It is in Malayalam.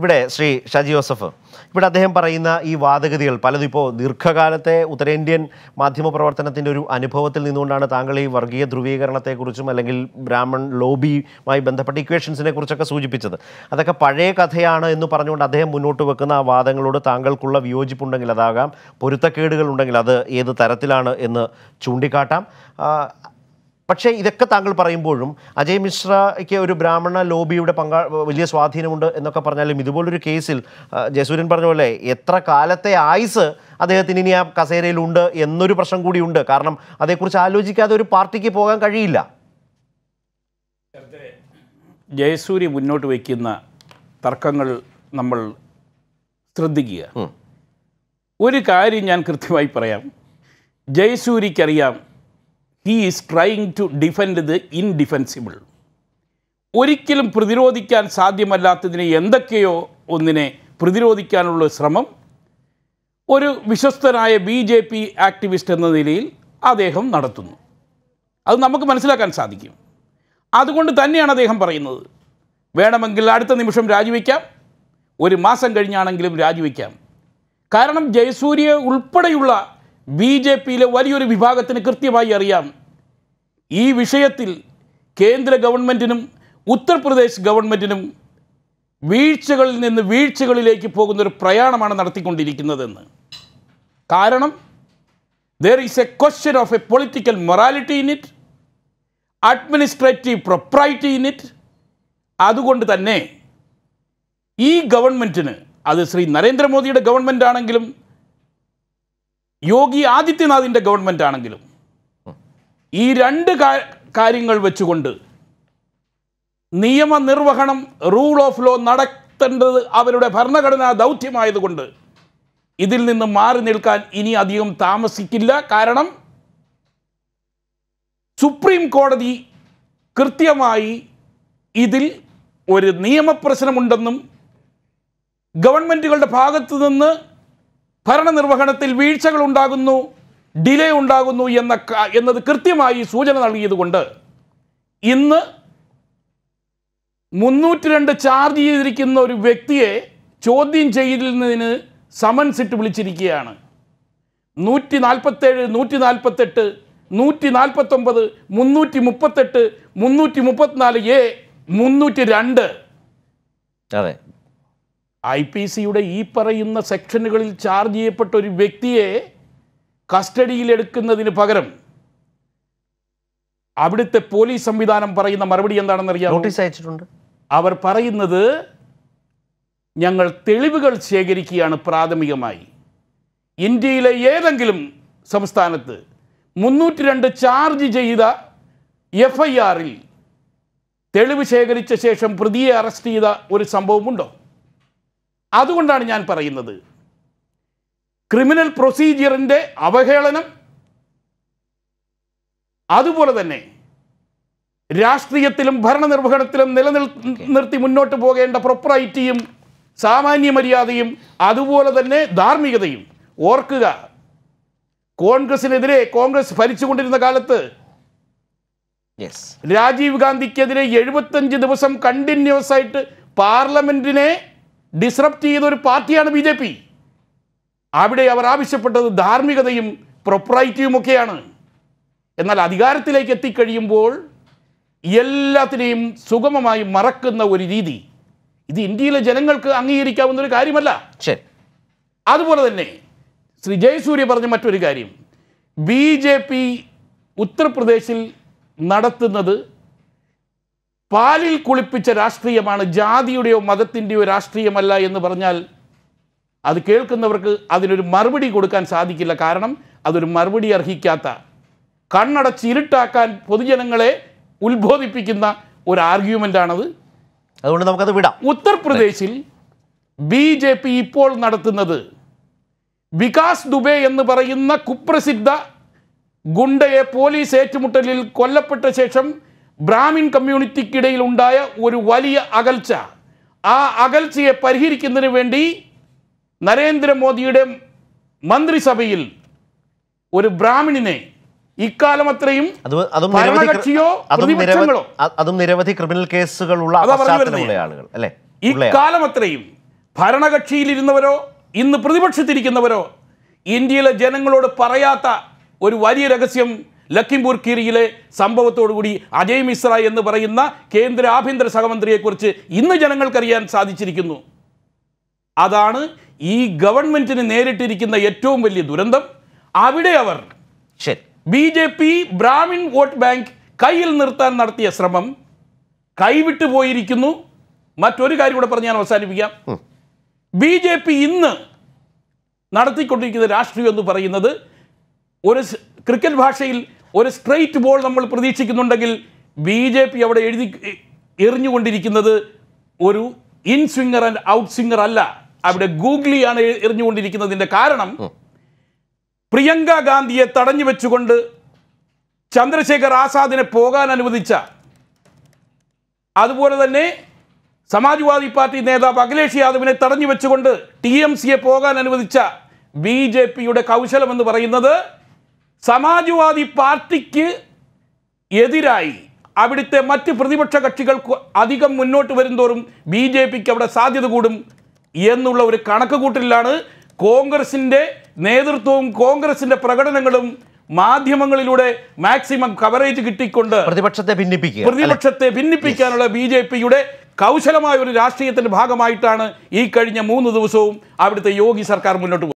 ഇവിടെ ശ്രീ ഷാജി ജോസഫ് ഇവിടെ അദ്ദേഹം പറയുന്ന ഈ വാദഗതികൾ പലതും ഇപ്പോൾ ദീർഘകാലത്തെ ഉത്തരേന്ത്യൻ മാധ്യമ പ്രവർത്തനത്തിൻ്റെ ഒരു അനുഭവത്തിൽ നിന്നുകൊണ്ടാണ് താങ്കൾ ഈ വർഗീയ ധ്രുവീകരണത്തെക്കുറിച്ചും അല്ലെങ്കിൽ ബ്രാഹ്മൺ ലോബിയുമായി ബന്ധപ്പെട്ട ഇക്വേഷൻസിനെ കുറിച്ചൊക്കെ സൂചിപ്പിച്ചത് അതൊക്കെ പഴയ കഥയാണ് എന്ന് പറഞ്ഞുകൊണ്ട് അദ്ദേഹം മുന്നോട്ട് വെക്കുന്ന ആ വാദങ്ങളോട് താങ്കൾക്കുള്ള വിയോജിപ്പുണ്ടെങ്കിൽ അതാകാം പൊരുത്തക്കേടുകൾ ഉണ്ടെങ്കിൽ അത് ഏത് തരത്തിലാണ് എന്ന് ചൂണ്ടിക്കാട്ടാം പക്ഷേ ഇതൊക്കെ താങ്കൾ പറയുമ്പോഴും അജയ് മിശ്രയ്ക്ക് ഒരു ബ്രാഹ്മണ ലോബിയുടെ പങ്കാ വലിയ സ്വാധീനമുണ്ട് എന്നൊക്കെ പറഞ്ഞാലും ഇതുപോലൊരു കേസിൽ ജയസൂര്യൻ പറഞ്ഞ പോലെ എത്ര കാലത്തെ ആയുസ് അദ്ദേഹത്തിന് ഇനി ആ കസേരയിലുണ്ട് എന്നൊരു പ്രശ്നം കൂടിയുണ്ട് കാരണം അതേക്കുറിച്ച് ആലോചിക്കാതെ ഒരു പാർട്ടിക്ക് പോകാൻ കഴിയില്ല ജയസൂര്യ മുന്നോട്ട് വയ്ക്കുന്ന തർക്കങ്ങൾ നമ്മൾ ശ്രദ്ധിക്കുക ഒരു കാര്യം ഞാൻ കൃത്യമായി പറയാം ജയസൂര്യക്കറിയാം he is trying to defend the indefensible ഒരിക്കലും പ്രതിരോധിക്കാൻ സാധ്യമല്ലാത്തതിനെ എന്തൊക്കെയോ ഒന്നിനെ പ്രതിരോധിക്കാനുള്ള ശ്രമം ഒരു വിശ്വസ്തനായ ബി ജെ പി ആക്ടിവിസ്റ്റ് എന്ന നിലയിൽ അദ്ദേഹം നടത്തുന്നു അത് നമുക്ക് മനസ്സിലാക്കാൻ സാധിക്കും അതുകൊണ്ട് തന്നെയാണ് അദ്ദേഹം പറയുന്നത് വേണമെങ്കിൽ അടുത്ത നിമിഷം രാജിവെക്കാം ഒരു മാസം കഴിഞ്ഞാണെങ്കിലും രാജിവെക്കാം കാരണം ജയസൂര്യ ഉൾപ്പെടെയുള്ള ബി ജെ പിയിലെ വലിയൊരു വിഭാഗത്തിന് കൃത്യമായി അറിയാം ഈ വിഷയത്തിൽ കേന്ദ്ര ഗവൺമെൻറ്റിനും ഉത്തർപ്രദേശ് ഗവൺമെൻറ്റിനും വീഴ്ചകളിൽ നിന്ന് വീഴ്ചകളിലേക്ക് പോകുന്നൊരു പ്രയാണമാണ് നടത്തിക്കൊണ്ടിരിക്കുന്നതെന്ന് കാരണം there is a question of a political morality in it administrative propriety in it അതുകൊണ്ട് തന്നെ ഈ ഗവൺമെൻറ്റിന് അത് ശ്രീ നരേന്ദ്രമോദിയുടെ ഗവൺമെൻറ് ആണെങ്കിലും യോഗി ആദിത്യനാഥിൻ്റെ ഗവൺമെൻറ് ആണെങ്കിലും ഈ രണ്ട് കാര്യങ്ങൾ വെച്ചുകൊണ്ട് നിയമനിർവഹണം റൂൾ ഓഫ് ലോ നടത്തേണ്ടത് അവരുടെ ഭരണഘടനാ ദൗത്യമായതുകൊണ്ട് ഇതിൽ നിന്ന് മാറി നിൽക്കാൻ ഇനി അധികം താമസിക്കില്ല കാരണം സുപ്രീം കോടതി കൃത്യമായി ഇതിൽ ഒരു നിയമപ്രശ്നമുണ്ടെന്നും ഗവൺമെൻറ്റുകളുടെ ഭാഗത്തു നിന്ന് ഭരണനിർവഹണത്തിൽ വീഴ്ചകൾ ഉണ്ടാകുന്നു ഡിലേ ഉണ്ടാകുന്നു എന്ന എന്നത് കൃത്യമായി സൂചന നൽകിയതുകൊണ്ട് ഇന്ന് മുന്നൂറ്റി രണ്ട് ചാർജ് ചെയ്തിരിക്കുന്ന ഒരു വ്യക്തിയെ ചോദ്യം ചെയ്യുന്നതിന് ഇട്ട് വിളിച്ചിരിക്കുകയാണ് നൂറ്റി നാൽപ്പത്തേഴ് നൂറ്റി നാൽപ്പത്തെട്ട് നൂറ്റി നാൽപ്പത്തൊമ്പത് മുന്നൂറ്റി മുപ്പത്തെട്ട് മുന്നൂറ്റി മുപ്പത്തിനാല് എ മുന്നൂറ്റി രണ്ട് അതെ ഐ പി സിയുടെ ഈ പറയുന്ന സെക്ഷനുകളിൽ ചാർജ് ചെയ്യപ്പെട്ട ഒരു വ്യക്തിയെ കസ്റ്റഡിയിലെടുക്കുന്നതിന് പകരം അവിടുത്തെ പോലീസ് സംവിധാനം പറയുന്ന മറുപടി എന്താണെന്ന് അറിയാം നോട്ടീസ് അയച്ചിട്ടുണ്ട് അവർ പറയുന്നത് ഞങ്ങൾ തെളിവുകൾ ശേഖരിക്കുകയാണ് പ്രാഥമികമായി ഇന്ത്യയിലെ ഏതെങ്കിലും സംസ്ഥാനത്ത് മുന്നൂറ്റി രണ്ട് ചാർജ് ചെയ്ത എഫ്ഐആറിൽ തെളിവ് ശേഖരിച്ച ശേഷം പ്രതിയെ അറസ്റ്റ് ചെയ്ത ഒരു സംഭവമുണ്ടോ അതുകൊണ്ടാണ് ഞാൻ പറയുന്നത് ക്രിമിനൽ പ്രൊസീജിയറിൻ്റെ അവഹേളനം അതുപോലെ തന്നെ രാഷ്ട്രീയത്തിലും ഭരണനിർവഹണത്തിലും നിലനിൽ നിർത്തി മുന്നോട്ട് പോകേണ്ട പ്രൊപ്രൈറ്റിയും സാമാന്യ മര്യാദയും അതുപോലെ തന്നെ ധാർമ്മികതയും ഓർക്കുക കോൺഗ്രസിനെതിരെ കോൺഗ്രസ് ഭരിച്ചുകൊണ്ടിരുന്ന കാലത്ത് രാജീവ് ഗാന്ധിക്കെതിരെ എഴുപത്തഞ്ച് ദിവസം കണ്ടിന്യൂസ് ആയിട്ട് പാർലമെന്റിനെ ഡിസ്റപ്റ്റ് ചെയ്ത ഒരു പാർട്ടിയാണ് ബി ജെ പി അവിടെ അവർ ആവശ്യപ്പെട്ടത് ധാർമ്മികതയും ഒക്കെയാണ് എന്നാൽ അധികാരത്തിലേക്ക് എത്തിക്കഴിയുമ്പോൾ എല്ലാത്തിനെയും സുഗമമായി മറക്കുന്ന ഒരു രീതി ഇത് ഇന്ത്യയിലെ ജനങ്ങൾക്ക് അംഗീകരിക്കാവുന്ന ഒരു കാര്യമല്ല ശരി അതുപോലെ തന്നെ ശ്രീ ജയസൂര്യ പറഞ്ഞ മറ്റൊരു കാര്യം ബി ജെ പി ഉത്തർപ്രദേശിൽ നടത്തുന്നത് പാലിൽ കുളിപ്പിച്ച രാഷ്ട്രീയമാണ് ജാതിയുടെയോ മതത്തിൻ്റെയോ രാഷ്ട്രീയമല്ല എന്ന് പറഞ്ഞാൽ അത് കേൾക്കുന്നവർക്ക് അതിനൊരു മറുപടി കൊടുക്കാൻ സാധിക്കില്ല കാരണം അതൊരു മറുപടി അർഹിക്കാത്ത കണ്ണടച്ച് ഇരുട്ടാക്കാൻ പൊതുജനങ്ങളെ ഉത്ബോധിപ്പിക്കുന്ന ഒരു ആർഗ്യുമെൻ്റാണത് അതുകൊണ്ട് നമുക്കത് വിടാം ഉത്തർപ്രദേശിൽ ബി ജെ പി ഇപ്പോൾ നടത്തുന്നത് വികാസ് ദുബെ എന്ന് പറയുന്ന കുപ്രസിദ്ധ ഗുണ്ടയെ പോലീസ് ഏറ്റുമുട്ടലിൽ കൊല്ലപ്പെട്ട ശേഷം ബ്രാഹ്മിൻ കമ്മ്യൂണിറ്റിക്കിടയിൽ ഉണ്ടായ ഒരു വലിയ അകൽച്ച ആ അകൽച്ചയെ പരിഹരിക്കുന്നതിന് വേണ്ടി നരേന്ദ്രമോദിയുടെ മന്ത്രിസഭയിൽ ഒരു ബ്രാഹ്മിണിനെ ഇക്കാലം അത്രയും അതും നിരവധി ക്രിമിനൽ കേസുകളുള്ള ആളുകൾ അല്ലേ ഇക്കാലം അത്രയും ഭരണകക്ഷിയിലിരുന്നവരോ ഇന്ന് പ്രതിപക്ഷത്തിരിക്കുന്നവരോ ഇന്ത്യയിലെ ജനങ്ങളോട് പറയാത്ത ഒരു വലിയ രഹസ്യം ലക്കിംപൂർ കീരിയിലെ സംഭവത്തോടുകൂടി അജയ് മിശ്ര എന്ന് പറയുന്ന കേന്ദ്ര ആഭ്യന്തര സഹമന്ത്രിയെക്കുറിച്ച് ഇന്ന് ജനങ്ങൾക്കറിയാൻ സാധിച്ചിരിക്കുന്നു അതാണ് ഈ ഗവൺമെന്റിന് നേരിട്ടിരിക്കുന്ന ഏറ്റവും വലിയ ദുരന്തം അവിടെ അവർ B J P Brahmin vote bank കയ്യിൽ നിർത്താൻ നടത്തിയ ശ്രമം കൈവിട്ടു പോയിരിക്കുന്നു മറ്റൊരു കാര്യം കൂടെ പറഞ്ഞ് ഞാൻ അവസാനിപ്പിക്കാം ബി ജെ പി ഇന്ന് നടത്തിക്കൊണ്ടിരിക്കുന്ന രാഷ്ട്രീയം എന്ന് പറയുന്നത് ഒരു ക്രിക്കറ്റ് ഭാഷയിൽ ഒരു സ്ട്രെയിറ്റ് ബോൾ നമ്മൾ പ്രതീക്ഷിക്കുന്നുണ്ടെങ്കിൽ ബി ജെ പി അവിടെ എഴുതി എറിഞ്ഞുകൊണ്ടിരിക്കുന്നത് ഒരു inswinger and outswinger അല്ല അവിടെ ഗൂഗ്ലിയാണ് എറിഞ്ഞുകൊണ്ടിരിക്കുന്നതിൻ്റെ കാരണം പ്രിയങ്ക ഗാന്ധിയെ തടഞ്ഞു വെച്ചുകൊണ്ട് ചന്ദ്രശേഖർ ആസാദിനെ പോകാൻ അനുവദിച്ച അതുപോലെ തന്നെ സമാജ്വാദി പാർട്ടി നേതാവ് അഖിലേഷ് യാദവിനെ തടഞ്ഞു വെച്ചുകൊണ്ട് ടി എം സിയെ പോകാൻ അനുവദിച്ച ബി ജെ പിയുടെ കൗശലം എന്ന് പറയുന്നത് സമാജ്വാദി പാർട്ടിക്ക് എതിരായി അവിടുത്തെ മറ്റ് പ്രതിപക്ഷ കക്ഷികൾക്ക് അധികം മുന്നോട്ട് വരുംതോറും ബി ജെ പിക്ക് അവിടെ സാധ്യത കൂടും എന്നുള്ള ഒരു കണക്കുകൂട്ടലിലാണ് കോൺഗ്രസിൻ്റെ നേതൃത്വവും കോൺഗ്രസിൻ്റെ പ്രകടനങ്ങളും മാധ്യമങ്ങളിലൂടെ മാക്സിമം കവറേജ് കിട്ടിക്കൊണ്ട് പ്രതിപക്ഷത്തെ ഭിന്നിപ്പിക്കുക പ്രതിപക്ഷത്തെ ഭിന്നിപ്പിക്കാനുള്ള ബി ജെ പിയുടെ കൗശലമായ ഒരു രാഷ്ട്രീയത്തിൻ്റെ ഭാഗമായിട്ടാണ് ഈ കഴിഞ്ഞ മൂന്ന് ദിവസവും അവിടുത്തെ യോഗി സർക്കാർ മുന്നോട്ട്